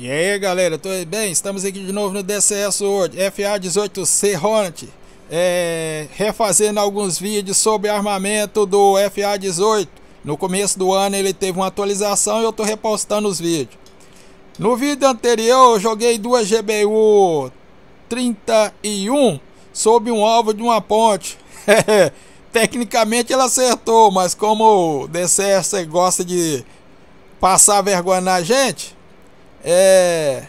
E aí galera, tudo bem? Estamos aqui de novo no DCS World FA18C Hornet é, Refazendo alguns vídeos sobre armamento do FA18 No começo do ano ele teve uma atualização e eu estou repostando os vídeos No vídeo anterior eu joguei duas GBU 31 Sob um alvo de uma ponte Tecnicamente ela acertou, mas como o DCS gosta de passar vergonha na gente é,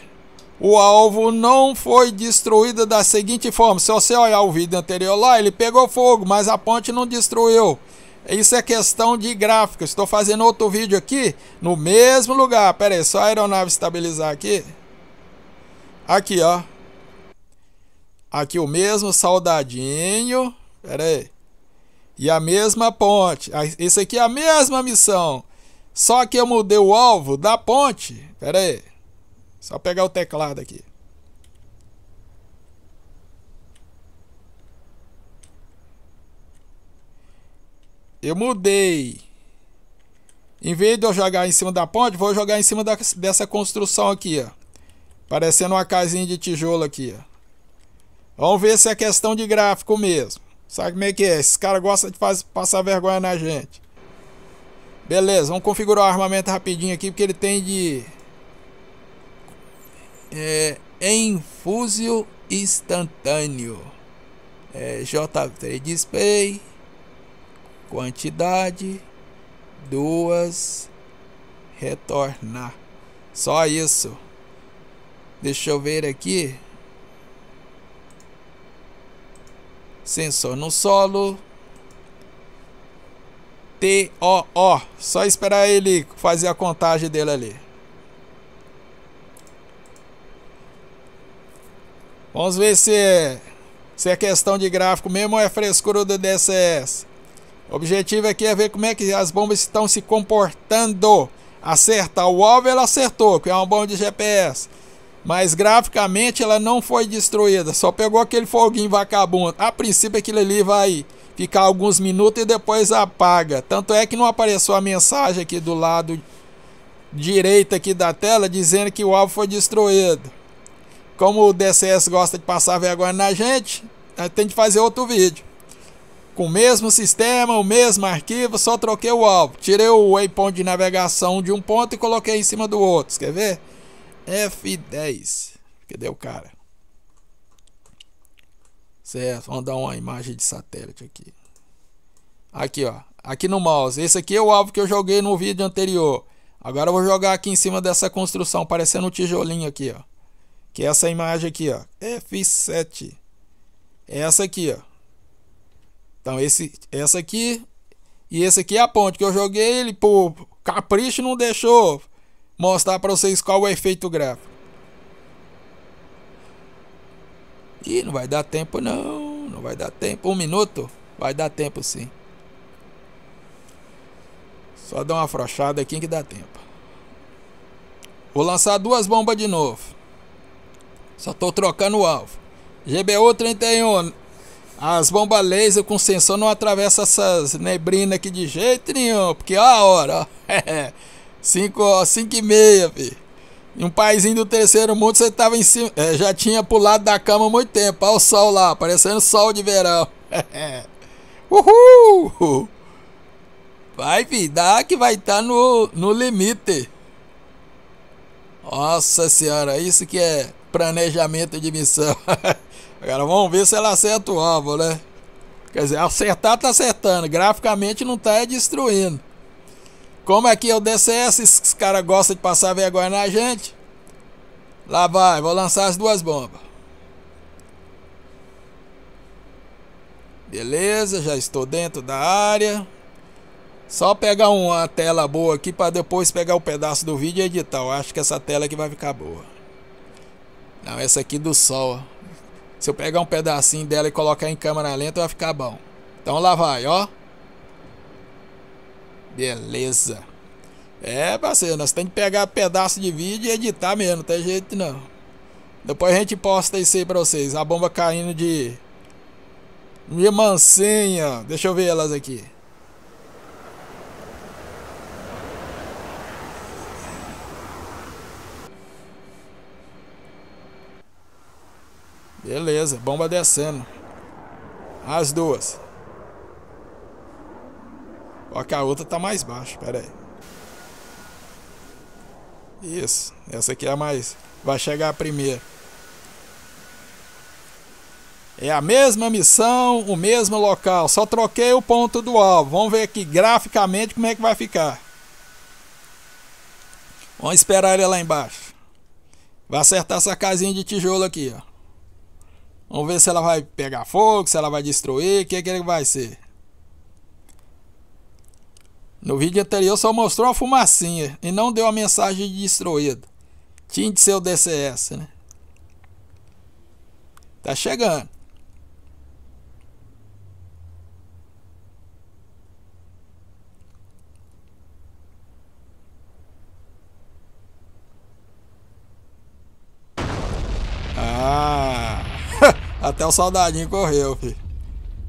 o alvo não foi destruído da seguinte forma. Se você olhar o vídeo anterior lá, ele pegou fogo, mas a ponte não destruiu. Isso é questão de gráfico. Estou fazendo outro vídeo aqui no mesmo lugar. Pera aí, só a aeronave estabilizar aqui. Aqui, ó. Aqui o mesmo soldadinho. Pera aí. E a mesma ponte. Isso aqui é a mesma missão. Só que eu mudei o alvo da ponte. Pera aí. Só pegar o teclado aqui. Eu mudei. Em vez de eu jogar em cima da ponte, vou jogar em cima da, dessa construção aqui, ó. Parecendo uma casinha de tijolo aqui, ó. Vamos ver se é questão de gráfico mesmo. Sabe como é que é? Esses caras gostam de faz, passar vergonha na gente. Beleza, vamos configurar o armamento rapidinho aqui, porque ele tem de é, infúsio instantâneo. É, J3Display, quantidade, duas, retornar. Só isso. Deixa eu ver aqui. Sensor no solo. TOO. Só esperar ele fazer a contagem dele ali. Vamos ver se é, se é questão de gráfico mesmo ou é frescura do DCS. O objetivo aqui é ver como é que as bombas estão se comportando. Acertar o alvo, ela acertou, que é uma bomba de GPS. Mas graficamente ela não foi destruída, só pegou aquele foguinho vagabundo. A princípio aquilo ali vai ficar alguns minutos e depois apaga. Tanto é que não apareceu a mensagem aqui do lado direito aqui da tela dizendo que o alvo foi destruído. Como o DCS gosta de passar vergonha na gente, eh, tem que fazer outro vídeo. Com o mesmo sistema, o mesmo arquivo, só troquei o alvo. Tirei o waypoint de navegação de um ponto e coloquei em cima do outro. Quer ver? F10. Cadê o cara? Certo, vamos dar uma imagem de satélite aqui. Aqui, ó. Aqui no mouse. Esse aqui é o alvo que eu joguei no vídeo anterior. Agora eu vou jogar aqui em cima dessa construção, parecendo um tijolinho aqui, ó. Que é essa imagem aqui, ó. F7. É essa aqui, ó. Então, esse, essa aqui e esse aqui é a ponte que eu joguei. Ele, por capricho, não deixou mostrar para vocês qual é o efeito gráfico. E não vai dar tempo, não. Não vai dar tempo. Um minuto? Vai dar tempo, sim. Só dar uma afrouxada aqui que dá tempo. Vou lançar duas bombas de novo. Só tô trocando o alvo. GBU 31. As bombas laser com sensor não atravessa essas nebrinas aqui de jeito nenhum. Porque ó a hora, ó. 5 e meia, vi. Em um paizinho do terceiro mundo, você tava em cima. É, já tinha pulado da cama há muito tempo. Olha o sol lá, parecendo sol de verão. Uhul! Vai, vi, dá que vai estar tá no, no limite. Nossa senhora, isso que é planejamento de missão. Agora vamos ver se ela acerta o alvo, né? Quer dizer, acertar tá acertando, graficamente não tá é destruindo. Como é que é o DCS? Esses caras gostam de passar vergonha na gente. Lá vai, vou lançar as duas bombas. Beleza, já estou dentro da área. Só pegar uma tela boa aqui para depois pegar o um pedaço do vídeo e editar. Eu acho que essa tela aqui vai ficar boa. Não, essa aqui do sol. Ó. Se eu pegar um pedacinho dela e colocar em câmera lenta, vai ficar bom. Então lá vai, ó. Beleza. É, parceiro, nós temos que pegar pedaço de vídeo e editar mesmo, não tem jeito não. Depois a gente posta isso aí pra vocês. A bomba caindo de... De mansinha. Deixa eu ver elas aqui. Beleza, bomba descendo. As duas. Ó que a outra tá mais baixa, pera aí. Isso, essa aqui é a mais... Vai chegar a primeira. É a mesma missão, o mesmo local, só troquei o ponto do alvo. Vamos ver aqui graficamente como é que vai ficar. Vamos esperar ele lá embaixo. Vai acertar essa casinha de tijolo aqui, ó. Vamos ver se ela vai pegar fogo, se ela vai destruir, o que, que ele vai ser. No vídeo anterior só mostrou a fumacinha e não deu a mensagem de destruído. Tinha de ser o DCS, né? Tá chegando. Até o soldadinho correu, filho.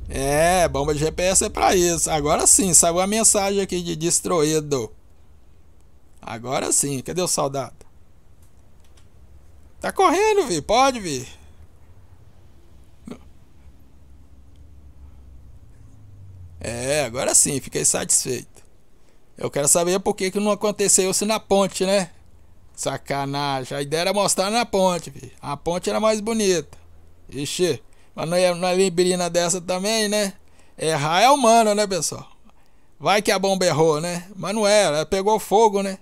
É, bomba de GPS é pra isso. Agora sim, saiu a mensagem aqui de destruído. Agora sim, cadê o soldado? Tá correndo, vi, pode vir. É, agora sim, fiquei satisfeito. Eu quero saber por que, que não aconteceu isso na ponte, né? Sacanagem, a ideia era mostrar na ponte, vi. A ponte era mais bonita. Ixi, mas não é, não é dessa também, né? Errar é humano, né, pessoal? Vai que a bomba errou, né? Mas não era, ela pegou fogo, né?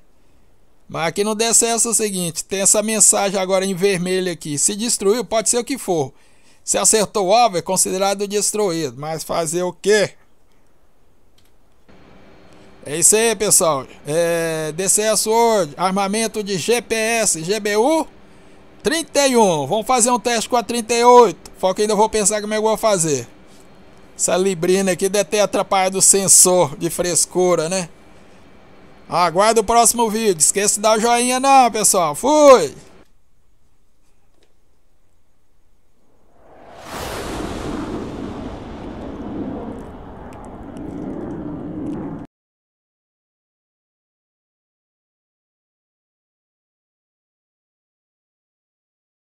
Mas aqui no DCS é o seguinte, tem essa mensagem agora em vermelho aqui. Se destruiu, pode ser o que for. Se acertou o alvo, é considerado destruído. Mas fazer o quê? É isso aí, pessoal. É, DCS World, armamento de GPS, GBU 31. Vamos fazer um teste com a 38. foco ainda vou pensar como é que eu vou fazer. Essa librina aqui deve ter atrapalhado o sensor de frescura, né? Aguardo o próximo vídeo. Esqueça de dar o joinha não, pessoal. Fui!